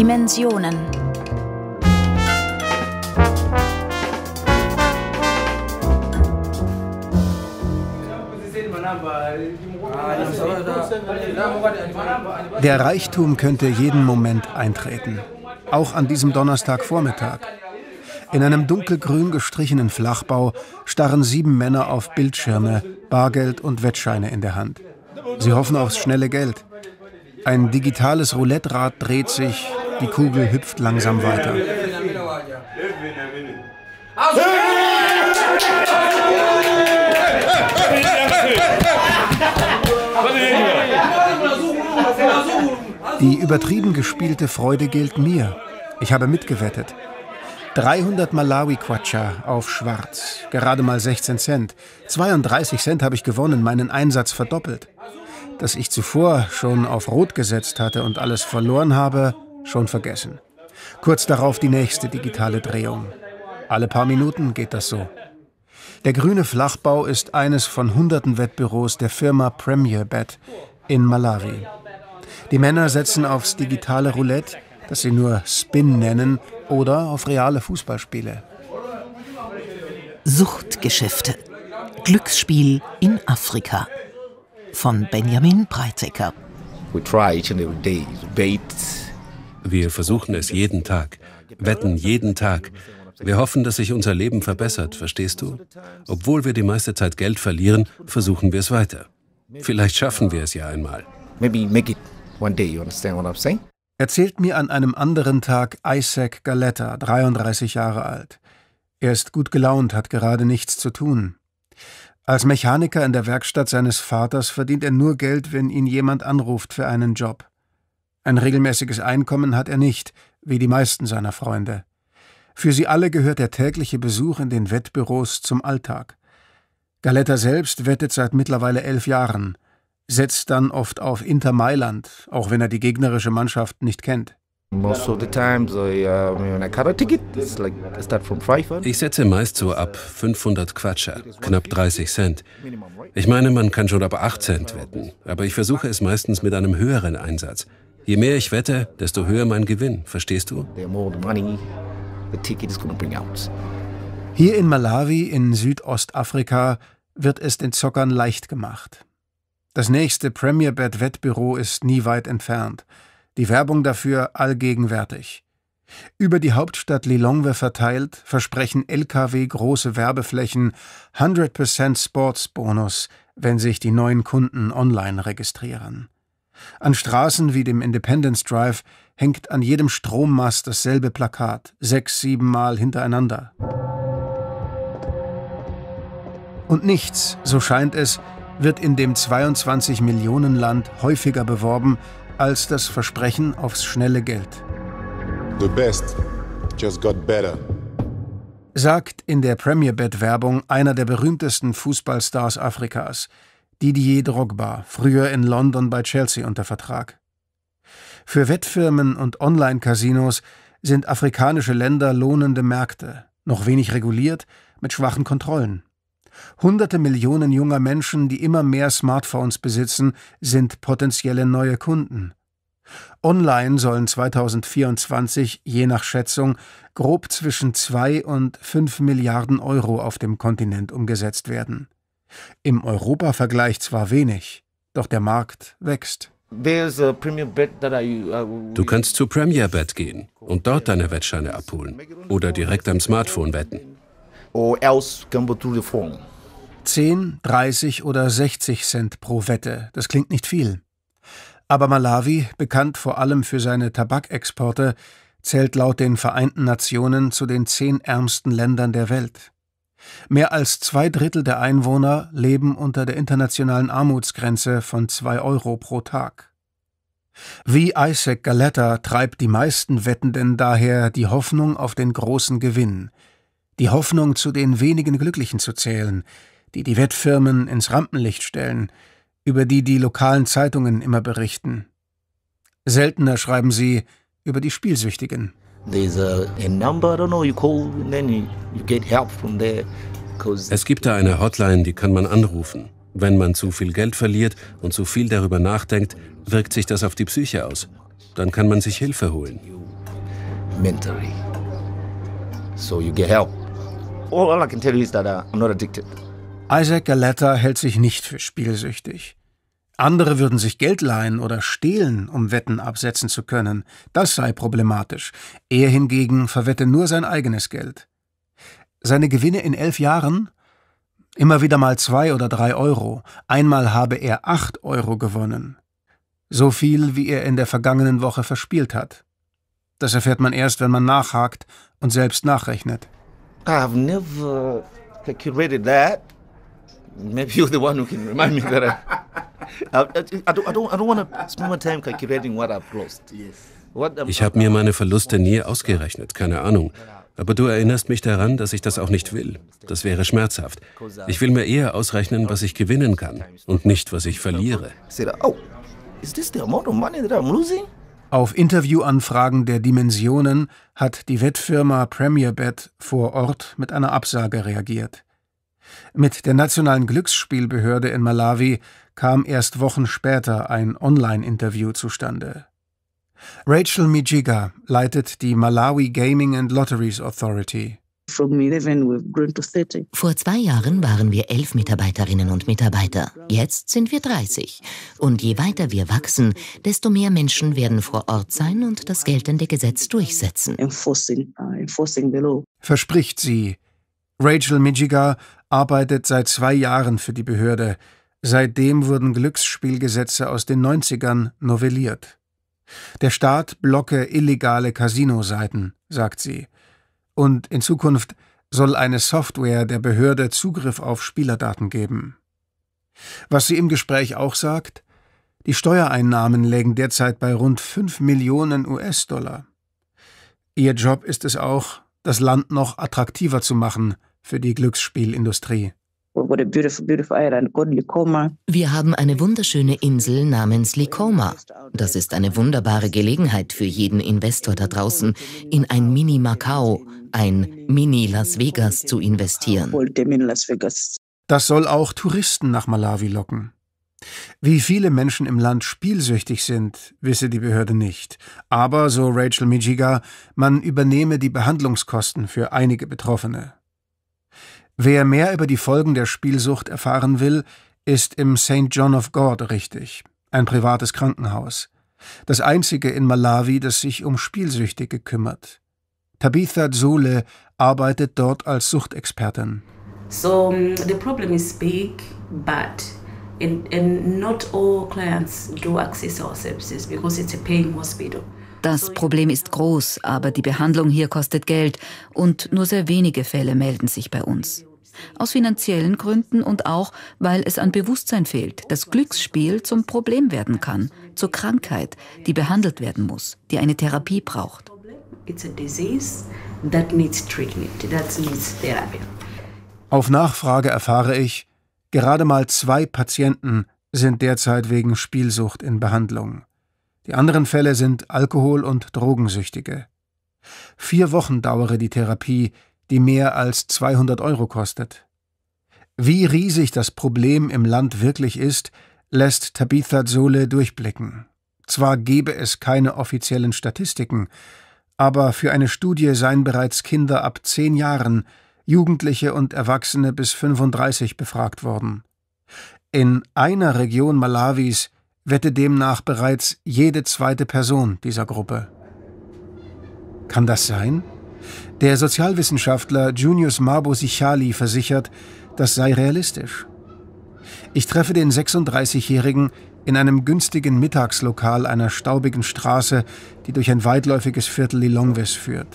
Dimensionen. Der Reichtum könnte jeden Moment eintreten, auch an diesem Donnerstagvormittag. In einem dunkelgrün gestrichenen Flachbau starren sieben Männer auf Bildschirme, Bargeld und Wettscheine in der Hand. Sie hoffen aufs schnelle Geld. Ein digitales Roulette-Rad dreht sich, die Kugel hüpft langsam weiter. Die übertrieben gespielte Freude gilt mir. Ich habe mitgewettet. 300 Malawi-Quatscha auf schwarz, gerade mal 16 Cent. 32 Cent habe ich gewonnen, meinen Einsatz verdoppelt. Dass ich zuvor schon auf rot gesetzt hatte und alles verloren habe, schon vergessen. Kurz darauf die nächste digitale Drehung. Alle paar Minuten geht das so. Der grüne Flachbau ist eines von hunderten Wettbüros der Firma Premier Bet in Malawi. Die Männer setzen aufs digitale Roulette, das sie nur Spin nennen, oder auf reale Fußballspiele. Suchtgeschäfte. Glücksspiel in Afrika. Von Benjamin Breitecker. We try each and every day to bait wir versuchen es jeden Tag, wetten jeden Tag. Wir hoffen, dass sich unser Leben verbessert, verstehst du? Obwohl wir die meiste Zeit Geld verlieren, versuchen wir es weiter. Vielleicht schaffen wir es ja einmal. Erzählt mir an einem anderen Tag Isaac Galetta, 33 Jahre alt. Er ist gut gelaunt, hat gerade nichts zu tun. Als Mechaniker in der Werkstatt seines Vaters verdient er nur Geld, wenn ihn jemand anruft für einen Job. Ein regelmäßiges Einkommen hat er nicht, wie die meisten seiner Freunde. Für sie alle gehört der tägliche Besuch in den Wettbüros zum Alltag. Galetta selbst wettet seit mittlerweile elf Jahren, setzt dann oft auf Inter Mailand, auch wenn er die gegnerische Mannschaft nicht kennt. Uh, ich setze meist so ab 500 Quatscher, knapp 30 Cent. Ich meine, man kann schon ab 8 Cent wetten, aber ich versuche es meistens mit einem höheren Einsatz. Je mehr ich wette, desto höher mein Gewinn, verstehst du? Hier in Malawi in Südostafrika wird es den Zockern leicht gemacht. Das nächste Premier Wettbüro ist nie weit entfernt. Die Werbung dafür allgegenwärtig. Über die Hauptstadt Lilongwe verteilt, versprechen LKW große Werbeflächen 100% Sportsbonus, wenn sich die neuen Kunden online registrieren. An Straßen wie dem Independence Drive hängt an jedem Strommast dasselbe Plakat, sechs, sieben Mal hintereinander. Und nichts, so scheint es, wird in dem 22 Millionen Land häufiger beworben als das Versprechen aufs schnelle Geld. The best just got better. Sagt in der Premier Bet-Werbung einer der berühmtesten Fußballstars Afrikas, Didier Drogba, früher in London bei Chelsea unter Vertrag. Für Wettfirmen und Online-Casinos sind afrikanische Länder lohnende Märkte, noch wenig reguliert, mit schwachen Kontrollen. Hunderte Millionen junger Menschen, die immer mehr Smartphones besitzen, sind potenzielle neue Kunden. Online sollen 2024, je nach Schätzung, grob zwischen 2 und 5 Milliarden Euro auf dem Kontinent umgesetzt werden. Im Europavergleich zwar wenig, doch der Markt wächst. Uh, du kannst zu Premier Bet gehen und dort deine Wettscheine abholen oder direkt am Smartphone wetten. 10, 30 oder 60 Cent pro Wette, das klingt nicht viel. Aber Malawi, bekannt vor allem für seine Tabakexporte, zählt laut den Vereinten Nationen zu den zehn ärmsten Ländern der Welt. Mehr als zwei Drittel der Einwohner leben unter der internationalen Armutsgrenze von zwei Euro pro Tag. Wie Isaac Galetta treibt die meisten Wettenden daher die Hoffnung auf den großen Gewinn, die Hoffnung zu den wenigen Glücklichen zu zählen, die die Wettfirmen ins Rampenlicht stellen, über die die lokalen Zeitungen immer berichten. Seltener schreiben sie über die Spielsüchtigen. Es gibt da eine Hotline, die kann man anrufen. Wenn man zu viel Geld verliert und zu viel darüber nachdenkt, wirkt sich das auf die Psyche aus. Dann kann man sich Hilfe holen. Uh, Isaac Galetta hält sich nicht für spielsüchtig. Andere würden sich Geld leihen oder stehlen, um Wetten absetzen zu können. Das sei problematisch. Er hingegen verwette nur sein eigenes Geld. Seine Gewinne in elf Jahren? Immer wieder mal zwei oder drei Euro. Einmal habe er acht Euro gewonnen. So viel, wie er in der vergangenen Woche verspielt hat. Das erfährt man erst, wenn man nachhakt und selbst nachrechnet. I've never calculated that maybe you're the one who can remind me that I. I, I don't, I don't, I don't want to spend my time calculating what I've lost. Ich habe mir meine Verluste nie ausgerechnet, keine Ahnung. Aber du erinnerst mich daran, dass ich das auch nicht will. Das wäre schmerzhaft. Ich will mir eher ausrechnen, was ich gewinnen kann und nicht, was ich verliere. Oh, Auf Interviewanfragen der Dimensionen hat die Wettfirma PremierBet vor Ort mit einer Absage reagiert. Mit der nationalen Glücksspielbehörde in Malawi kam erst Wochen später ein Online-Interview zustande. Rachel Mijiga leitet die Malawi Gaming and Lotteries Authority. Vor zwei Jahren waren wir elf Mitarbeiterinnen und Mitarbeiter. Jetzt sind wir 30. Und je weiter wir wachsen, desto mehr Menschen werden vor Ort sein und das geltende Gesetz durchsetzen. Uh, Verspricht sie, Rachel Mijiga arbeitet seit zwei Jahren für die Behörde. Seitdem wurden Glücksspielgesetze aus den 90ern novelliert. Der Staat blocke illegale Casino-Seiten, sagt sie. Und in Zukunft soll eine Software der Behörde Zugriff auf Spielerdaten geben. Was sie im Gespräch auch sagt, die Steuereinnahmen lägen derzeit bei rund 5 Millionen US-Dollar. Ihr Job ist es auch, das Land noch attraktiver zu machen – für die Glücksspielindustrie. Wir haben eine wunderschöne Insel namens Likoma. Das ist eine wunderbare Gelegenheit für jeden Investor da draußen, in ein Mini-Macau, ein Mini-Las Vegas zu investieren. Das soll auch Touristen nach Malawi locken. Wie viele Menschen im Land spielsüchtig sind, wisse die Behörde nicht. Aber, so Rachel Mijiga, man übernehme die Behandlungskosten für einige Betroffene. Wer mehr über die Folgen der Spielsucht erfahren will, ist im St. John of God richtig, ein privates Krankenhaus. Das einzige in Malawi, das sich um Spielsüchtige kümmert. Tabitha Zule arbeitet dort als Suchtexpertin. So, the problem is big, but in, in not all clients do access our services because it's a paying hospital. Das Problem ist groß, aber die Behandlung hier kostet Geld und nur sehr wenige Fälle melden sich bei uns aus finanziellen Gründen und auch, weil es an Bewusstsein fehlt, dass Glücksspiel zum Problem werden kann, zur Krankheit, die behandelt werden muss, die eine Therapie braucht. Auf Nachfrage erfahre ich, gerade mal zwei Patienten sind derzeit wegen Spielsucht in Behandlung. Die anderen Fälle sind Alkohol- und Drogensüchtige. Vier Wochen dauere die Therapie, die mehr als 200 Euro kostet. Wie riesig das Problem im Land wirklich ist, lässt Tabitha Zole durchblicken. Zwar gebe es keine offiziellen Statistiken, aber für eine Studie seien bereits Kinder ab zehn Jahren, Jugendliche und Erwachsene bis 35 befragt worden. In einer Region Malawis wette demnach bereits jede zweite Person dieser Gruppe. Kann das sein? Der Sozialwissenschaftler Junius Mabo Sichali versichert, das sei realistisch. Ich treffe den 36-Jährigen in einem günstigen Mittagslokal einer staubigen Straße, die durch ein weitläufiges Viertel Lilongwes führt.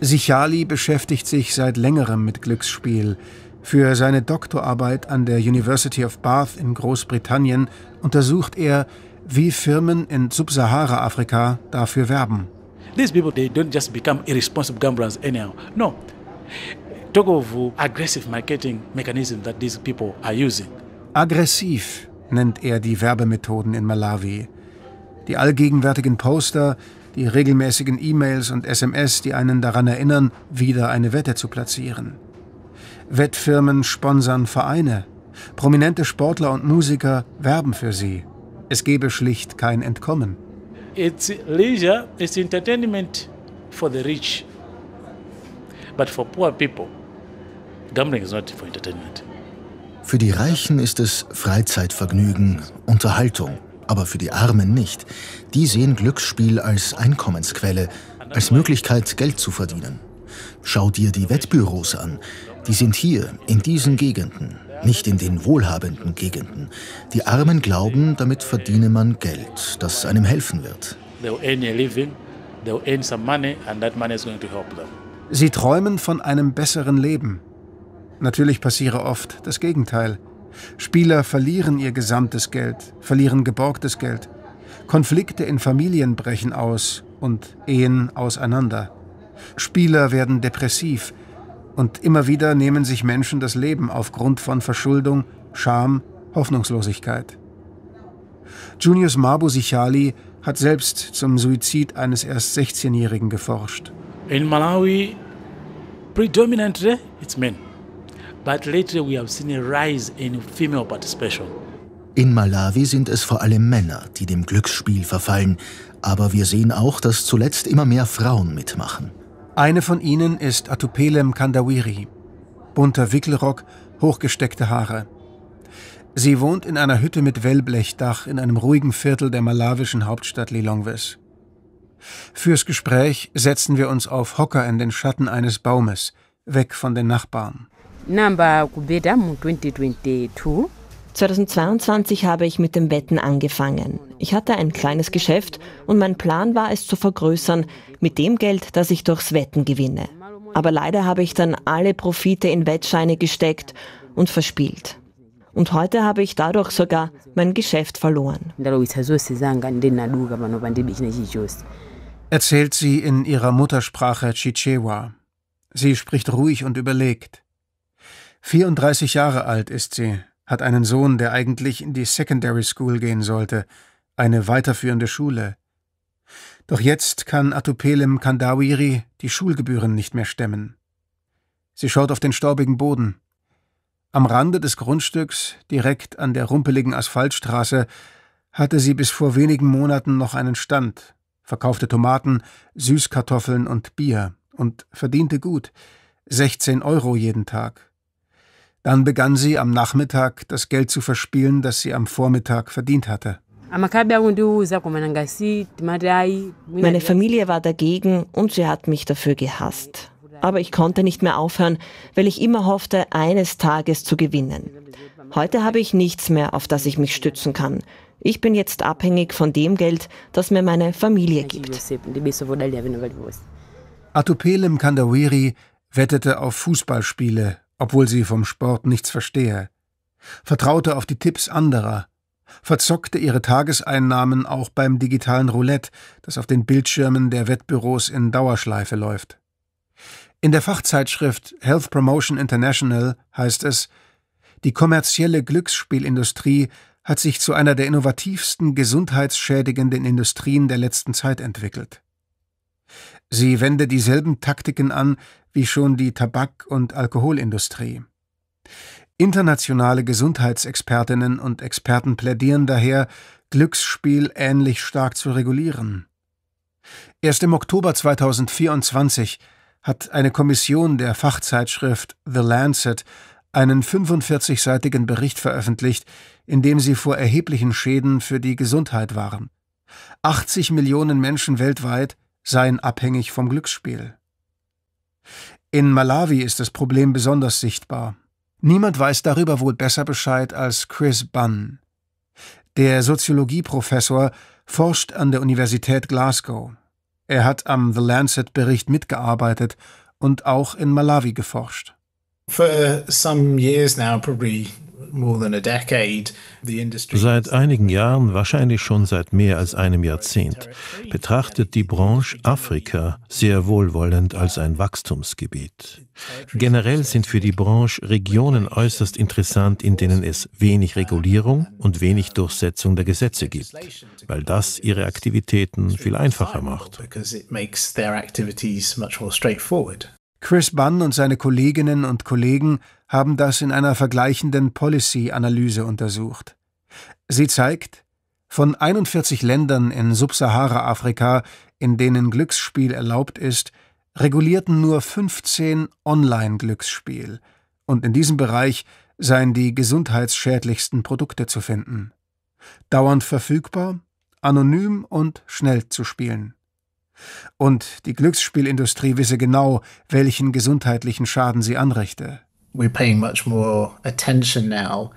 Sichali beschäftigt sich seit längerem mit Glücksspiel. Für seine Doktorarbeit an der University of Bath in Großbritannien untersucht er, wie Firmen in Subsahara-Afrika dafür werben. These people, they don't just become irresponsible gamblers anyhow. No. Talk of aggressive marketing mechanism that these people are using. Aggressiv nennt er die Werbemethoden in Malawi. Die allgegenwärtigen Poster, die regelmäßigen E-Mails und SMS, die einen daran erinnern, wieder eine Wette zu platzieren. Wettfirmen sponsern Vereine. Prominente Sportler und Musiker werben für sie. Es gebe schlicht kein Entkommen. It's leisure, it's entertainment for the rich. But for poor people, gambling is not for entertainment. Für die Reichen ist es Freizeitvergnügen, Unterhaltung, aber für die Armen nicht. Die sehen Glücksspiel als Einkommensquelle, als Möglichkeit, Geld zu verdienen. Schau dir die Wettbüros an. Die sind hier, in diesen Gegenden, nicht in den wohlhabenden Gegenden. Die Armen glauben, damit verdiene man Geld, das einem helfen wird. Sie träumen von einem besseren Leben. Natürlich passiere oft das Gegenteil. Spieler verlieren ihr gesamtes Geld, verlieren geborgtes Geld. Konflikte in Familien brechen aus und Ehen auseinander. Spieler werden depressiv, und immer wieder nehmen sich Menschen das Leben aufgrund von Verschuldung, Scham, Hoffnungslosigkeit. Junius Mabu Sichali hat selbst zum Suizid eines erst 16-Jährigen geforscht. In Malawi, predominantly it's men. But lately we have seen a rise in female participation. In Malawi sind es vor allem Männer, die dem Glücksspiel verfallen, aber wir sehen auch, dass zuletzt immer mehr Frauen mitmachen. Eine von ihnen ist Atupelem Kandawiri. Bunter Wickelrock, hochgesteckte Haare. Sie wohnt in einer Hütte mit Wellblechdach in einem ruhigen Viertel der malawischen Hauptstadt Lilongwe. Fürs Gespräch setzen wir uns auf Hocker in den Schatten eines Baumes, weg von den Nachbarn. 2022 habe ich mit dem Betten angefangen. Ich hatte ein kleines Geschäft und mein Plan war es zu vergrößern mit dem Geld, das ich durchs Wetten gewinne. Aber leider habe ich dann alle Profite in Wettscheine gesteckt und verspielt. Und heute habe ich dadurch sogar mein Geschäft verloren. Erzählt sie in ihrer Muttersprache Chichewa. Sie spricht ruhig und überlegt. 34 Jahre alt ist sie, hat einen Sohn, der eigentlich in die Secondary School gehen sollte, eine weiterführende Schule. Doch jetzt kann Atupelem Kandawiri die Schulgebühren nicht mehr stemmen. Sie schaut auf den staubigen Boden. Am Rande des Grundstücks, direkt an der rumpeligen Asphaltstraße, hatte sie bis vor wenigen Monaten noch einen Stand, verkaufte Tomaten, Süßkartoffeln und Bier und verdiente gut, 16 Euro jeden Tag. Dann begann sie am Nachmittag das Geld zu verspielen, das sie am Vormittag verdient hatte. Meine Familie war dagegen und sie hat mich dafür gehasst. Aber ich konnte nicht mehr aufhören, weil ich immer hoffte, eines Tages zu gewinnen. Heute habe ich nichts mehr, auf das ich mich stützen kann. Ich bin jetzt abhängig von dem Geld, das mir meine Familie gibt. Atupelem Kandawiri wettete auf Fußballspiele, obwohl sie vom Sport nichts verstehe, vertraute auf die Tipps anderer verzockte ihre Tageseinnahmen auch beim digitalen Roulette, das auf den Bildschirmen der Wettbüros in Dauerschleife läuft. In der Fachzeitschrift Health Promotion International heißt es, die kommerzielle Glücksspielindustrie hat sich zu einer der innovativsten gesundheitsschädigenden Industrien der letzten Zeit entwickelt. Sie wende dieselben Taktiken an wie schon die Tabak- und Alkoholindustrie. Internationale Gesundheitsexpertinnen und Experten plädieren daher, Glücksspiel ähnlich stark zu regulieren. Erst im Oktober 2024 hat eine Kommission der Fachzeitschrift The Lancet einen 45-seitigen Bericht veröffentlicht, in dem sie vor erheblichen Schäden für die Gesundheit waren. 80 Millionen Menschen weltweit seien abhängig vom Glücksspiel. In Malawi ist das Problem besonders sichtbar. Niemand weiß darüber wohl besser Bescheid als Chris Bunn. Der Soziologieprofessor forscht an der Universität Glasgow. Er hat am The Lancet-Bericht mitgearbeitet und auch in Malawi geforscht. For uh, some years now, probably Seit einigen Jahren, wahrscheinlich schon seit mehr als einem Jahrzehnt, betrachtet die Branche Afrika sehr wohlwollend als ein Wachstumsgebiet. Generell sind für die Branche Regionen äußerst interessant, in denen es wenig Regulierung und wenig Durchsetzung der Gesetze gibt, weil das ihre Aktivitäten viel einfacher macht. Chris Bunn und seine Kolleginnen und Kollegen haben das in einer vergleichenden Policy-Analyse untersucht. Sie zeigt, von 41 Ländern in Subsahara-Afrika, in denen Glücksspiel erlaubt ist, regulierten nur 15 Online-Glücksspiel, und in diesem Bereich seien die gesundheitsschädlichsten Produkte zu finden. Dauernd verfügbar, anonym und schnell zu spielen. Und die Glücksspielindustrie wisse genau, welchen gesundheitlichen Schaden sie anrichte we're paying much more attention now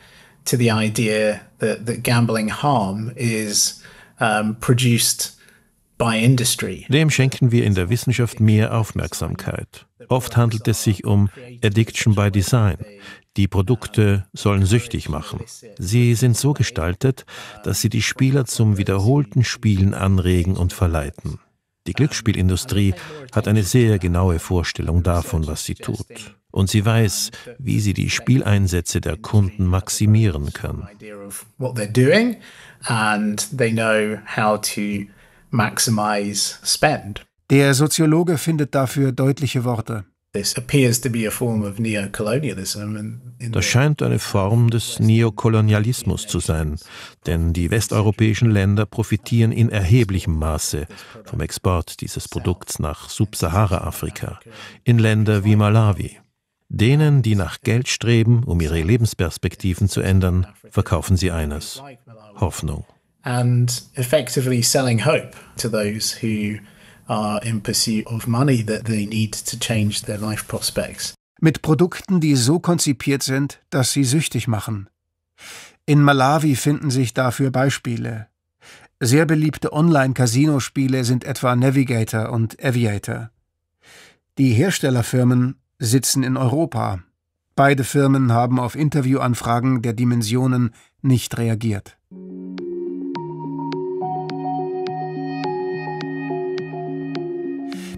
to the idea that, that gambling harm is um, produced by industry. Dem schenken wir in der Wissenschaft mehr Aufmerksamkeit. Oft handelt es sich um Addiction by Design. Die Produkte sollen süchtig machen. Sie sind so gestaltet, dass sie die Spieler zum wiederholten Spielen anregen und verleiten. Die Glücksspielindustrie hat eine sehr genaue Vorstellung davon, was sie tut und sie weiß, wie sie die Spieleinsätze der Kunden maximieren kann. Der Soziologe findet dafür deutliche Worte. Das scheint eine Form des Neokolonialismus zu sein, denn die westeuropäischen Länder profitieren in erheblichem Maße vom Export dieses Produkts nach Subsahara-Afrika, in Länder wie Malawi. Denen, die nach Geld streben, um ihre Lebensperspektiven zu ändern, verkaufen sie eines, Hoffnung. And effectively selling hope to those who are in pursuit of money that they need to change their life prospects. Mit Produkten, die so konzipiert sind, dass sie süchtig machen. In Malawi finden sich dafür Beispiele. Sehr beliebte Online-Casino-Spiele sind etwa Navigator und Aviator. Die Herstellerfirmen sitzen in Europa. Beide Firmen haben auf Interviewanfragen der Dimensionen nicht reagiert.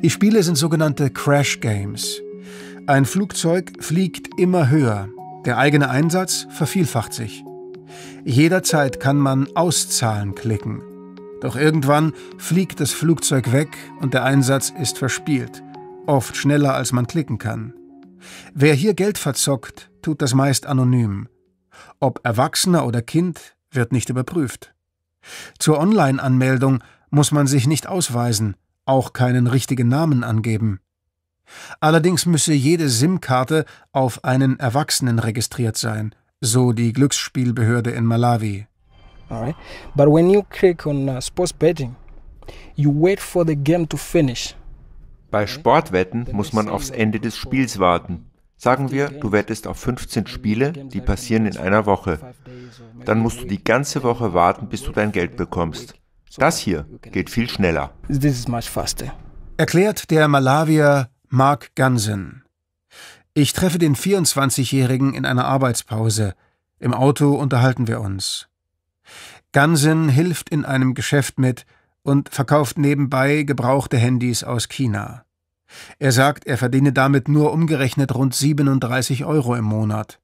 Die Spiele sind sogenannte Crash Games. Ein Flugzeug fliegt immer höher, der eigene Einsatz vervielfacht sich. Jederzeit kann man Auszahlen klicken. Doch irgendwann fliegt das Flugzeug weg und der Einsatz ist verspielt oft schneller als man klicken kann. Wer hier Geld verzockt, tut das meist anonym. Ob Erwachsener oder Kind, wird nicht überprüft. Zur Online-Anmeldung muss man sich nicht ausweisen, auch keinen richtigen Namen angeben. Allerdings müsse jede SIM-Karte auf einen Erwachsenen registriert sein, so die Glücksspielbehörde in Malawi. Alright. But when you click on uh, sports betting, you wait for the game to finish. Bei mhm. Sportwetten muss man aufs Ende des Spiels warten. Sagen wir, du wettest auf 15 Spiele, die passieren in einer Woche. Dann musst du die ganze Woche warten, bis du dein Geld bekommst. Das hier geht viel schneller. Erklärt der Malawier Mark Gansen. Ich treffe den 24-Jährigen in einer Arbeitspause. Im Auto unterhalten wir uns. Gansen hilft in einem Geschäft mit, und verkauft nebenbei gebrauchte Handys aus China. Er sagt, er verdiene damit nur umgerechnet rund 37 Euro im Monat.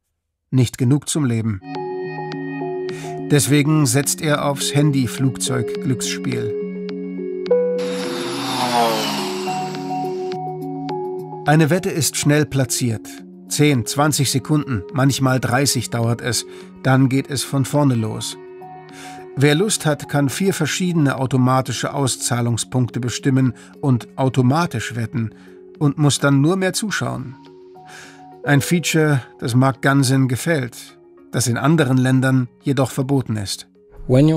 Nicht genug zum Leben. Deswegen setzt er aufs Handy-Flugzeug-Glücksspiel. Eine Wette ist schnell platziert. 10, 20 Sekunden, manchmal 30 dauert es. Dann geht es von vorne los. Wer Lust hat, kann vier verschiedene automatische Auszahlungspunkte bestimmen und automatisch wetten und muss dann nur mehr zuschauen. Ein Feature, das Mark Gunsin gefällt, das in anderen Ländern jedoch verboten ist. Wenn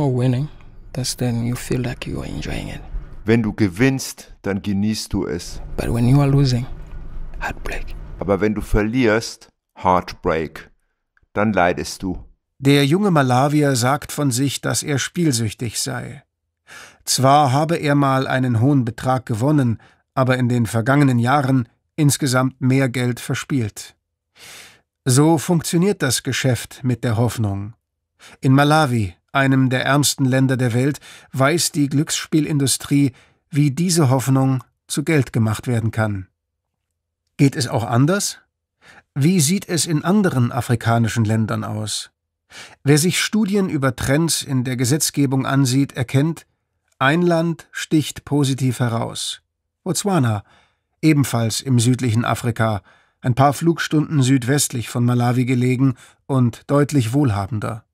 du gewinnst, dann genießt du es. Aber wenn du verlierst, Heartbreak, dann leidest du. Der junge Malawier sagt von sich, dass er spielsüchtig sei. Zwar habe er mal einen hohen Betrag gewonnen, aber in den vergangenen Jahren insgesamt mehr Geld verspielt. So funktioniert das Geschäft mit der Hoffnung. In Malawi, einem der ärmsten Länder der Welt, weiß die Glücksspielindustrie, wie diese Hoffnung zu Geld gemacht werden kann. Geht es auch anders? Wie sieht es in anderen afrikanischen Ländern aus? Wer sich Studien über Trends in der Gesetzgebung ansieht, erkennt, ein Land sticht positiv heraus. Botswana, ebenfalls im südlichen Afrika, ein paar Flugstunden südwestlich von Malawi gelegen und deutlich wohlhabender.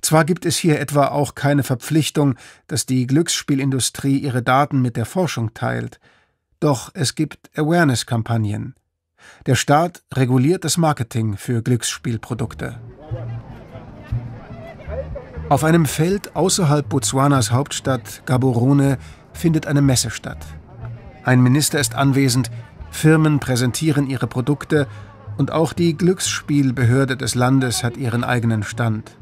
Zwar gibt es hier etwa auch keine Verpflichtung, dass die Glücksspielindustrie ihre Daten mit der Forschung teilt, doch es gibt Awareness-Kampagnen. Der Staat reguliert das Marketing für Glücksspielprodukte. Auf einem Feld außerhalb Botswanas Hauptstadt Gaborone findet eine Messe statt. Ein Minister ist anwesend, Firmen präsentieren ihre Produkte und auch die Glücksspielbehörde des Landes hat ihren eigenen Stand.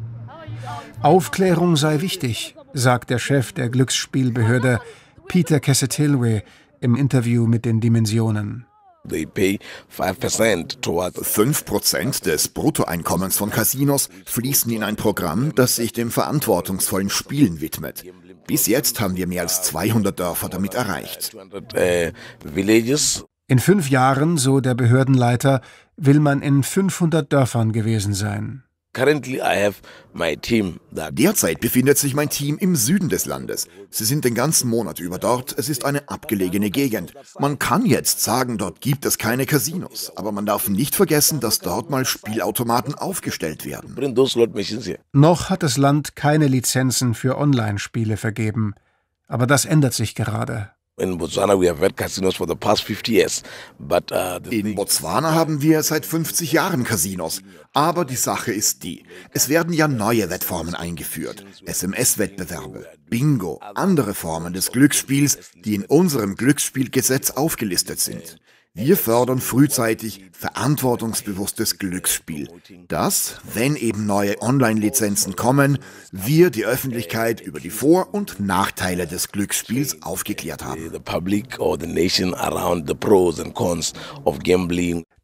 Aufklärung sei wichtig, sagt der Chef der Glücksspielbehörde Peter Cassetilwe im Interview mit den Dimensionen. They pay 5% des Bruttoeinkommens von Casinos fließen in ein Programm, das sich dem verantwortungsvollen Spielen widmet. Bis jetzt haben wir mehr als 200 Dörfer damit erreicht. Uh, in fünf Jahren, so der Behördenleiter, will man in 500 Dörfern gewesen sein. Derzeit befindet sich mein Team im Süden des Landes. Sie sind den ganzen Monat über dort. Es ist eine abgelegene Gegend. Man kann jetzt sagen, dort gibt es keine Casinos. Aber man darf nicht vergessen, dass dort mal Spielautomaten aufgestellt werden. Noch hat das Land keine Lizenzen für Online-Spiele vergeben. Aber das ändert sich gerade. In Botswana we have had casinos for the past 50 years, but uh, in Botswana haben wir seit 50 Jahren Casinos. Aber die Sache ist die: Es werden ja neue Wettformen eingeführt, SMS-Wettbewerbe, Bingo, andere Formen des Glücksspiels, die in unserem Glücksspielgesetz aufgelistet sind. Wir fördern frühzeitig verantwortungsbewusstes Glücksspiel, dass, wenn eben neue Online-Lizenzen kommen, wir die Öffentlichkeit über die Vor- und Nachteile des Glücksspiels aufgeklärt haben.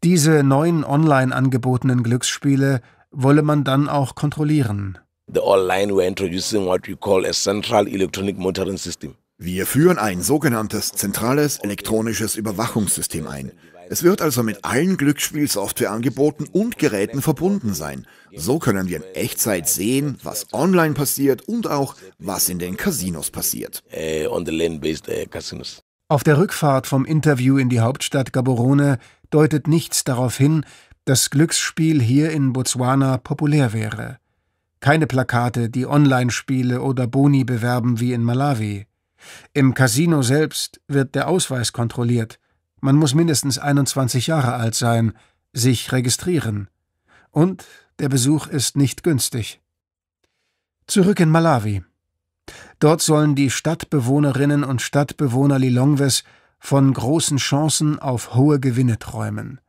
Diese neuen online angebotenen Glücksspiele wolle man dann auch kontrollieren. The online we're introducing what we call a central electronic monitoring system. Wir führen ein sogenanntes zentrales elektronisches Überwachungssystem ein. Es wird also mit allen Glücksspielsoftwareangeboten und Geräten verbunden sein. So können wir in Echtzeit sehen, was online passiert und auch, was in den Casinos passiert. Äh, äh, Auf der Rückfahrt vom Interview in die Hauptstadt Gaborone deutet nichts darauf hin, dass Glücksspiel hier in Botswana populär wäre. Keine Plakate, die Online-Spiele oder Boni bewerben wie in Malawi. Im Casino selbst wird der Ausweis kontrolliert. Man muss mindestens 21 Jahre alt sein, sich registrieren. Und der Besuch ist nicht günstig. Zurück in Malawi. Dort sollen die Stadtbewohnerinnen und Stadtbewohner Lilongwes von großen Chancen auf hohe Gewinne träumen.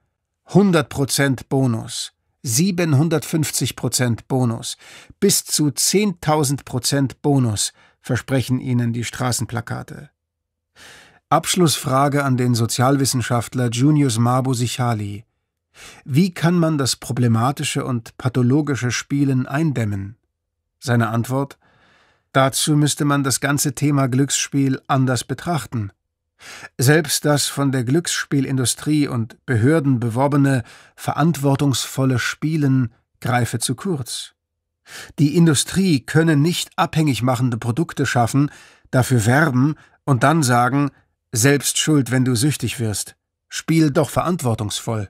100% Bonus, 750% Bonus, bis zu 10.000% Bonus versprechen ihnen die Straßenplakate. Abschlussfrage an den Sozialwissenschaftler Junius Mabu Sichali. Wie kann man das problematische und pathologische Spielen eindämmen? Seine Antwort Dazu müsste man das ganze Thema Glücksspiel anders betrachten. Selbst das von der Glücksspielindustrie und Behörden beworbene verantwortungsvolle Spielen greife zu kurz. Die Industrie könne nicht abhängig machende Produkte schaffen, dafür werben und dann sagen, selbst schuld, wenn du süchtig wirst. Spiel doch verantwortungsvoll.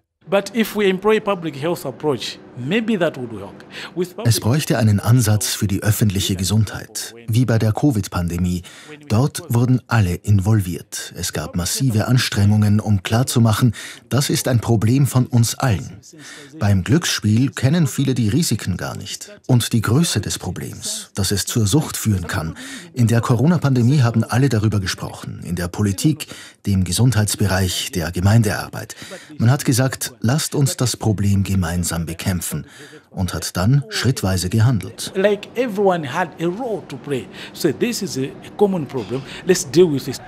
Es bräuchte einen Ansatz für die öffentliche Gesundheit, wie bei der Covid-Pandemie. Dort wurden alle involviert. Es gab massive Anstrengungen, um klarzumachen, das ist ein Problem von uns allen. Beim Glücksspiel kennen viele die Risiken gar nicht und die Größe des Problems, dass es zur Sucht führen kann. In der Corona-Pandemie haben alle darüber gesprochen, in der Politik, dem Gesundheitsbereich, der Gemeindearbeit. Man hat gesagt, lasst uns das Problem gemeinsam bekämpfen und hat dann schrittweise gehandelt. Like everyone had a role to play. So this is a common problem. Let's deal with this.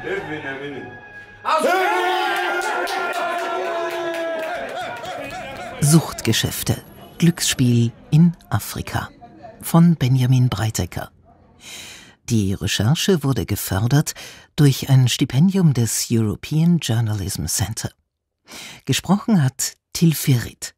Suchtgeschäfte. Glücksspiel in Afrika. Von Benjamin Breitecker. Die Recherche wurde gefördert durch ein Stipendium des European Journalism Center. Gesprochen hat Tilferit.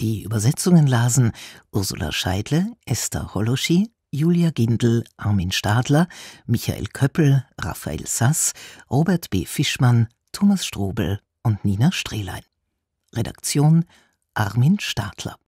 Die Übersetzungen lasen Ursula Scheidle, Esther Holoschi, Julia Gindel, Armin Stadler, Michael Köppel, Raphael Sass, Robert B. Fischmann, Thomas Strobel und Nina Strehlein. Redaktion Armin Stadler.